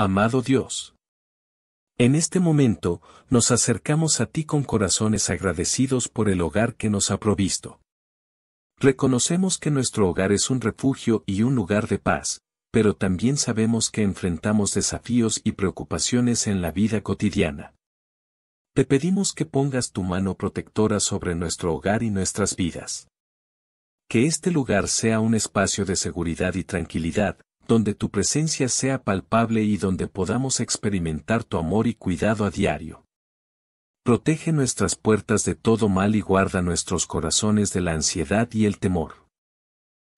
Amado Dios. En este momento, nos acercamos a ti con corazones agradecidos por el hogar que nos ha provisto. Reconocemos que nuestro hogar es un refugio y un lugar de paz, pero también sabemos que enfrentamos desafíos y preocupaciones en la vida cotidiana. Te pedimos que pongas tu mano protectora sobre nuestro hogar y nuestras vidas. Que este lugar sea un espacio de seguridad y tranquilidad, donde tu presencia sea palpable y donde podamos experimentar tu amor y cuidado a diario. Protege nuestras puertas de todo mal y guarda nuestros corazones de la ansiedad y el temor.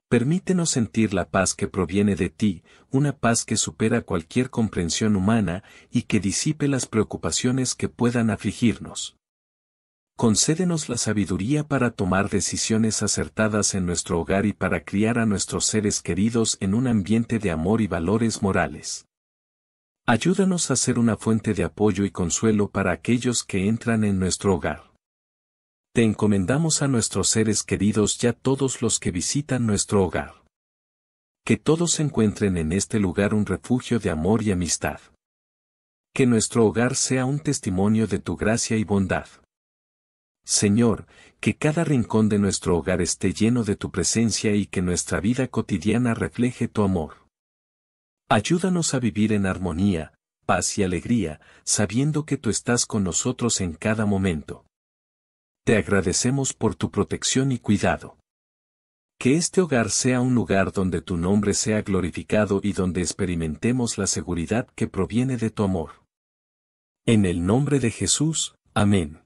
Permítenos sentir la paz que proviene de ti, una paz que supera cualquier comprensión humana y que disipe las preocupaciones que puedan afligirnos concédenos la sabiduría para tomar decisiones acertadas en nuestro hogar y para criar a nuestros seres queridos en un ambiente de amor y valores morales. Ayúdanos a ser una fuente de apoyo y consuelo para aquellos que entran en nuestro hogar. Te encomendamos a nuestros seres queridos y a todos los que visitan nuestro hogar. Que todos encuentren en este lugar un refugio de amor y amistad. Que nuestro hogar sea un testimonio de tu gracia y bondad. Señor, que cada rincón de nuestro hogar esté lleno de tu presencia y que nuestra vida cotidiana refleje tu amor. Ayúdanos a vivir en armonía, paz y alegría, sabiendo que tú estás con nosotros en cada momento. Te agradecemos por tu protección y cuidado. Que este hogar sea un lugar donde tu nombre sea glorificado y donde experimentemos la seguridad que proviene de tu amor. En el nombre de Jesús, amén.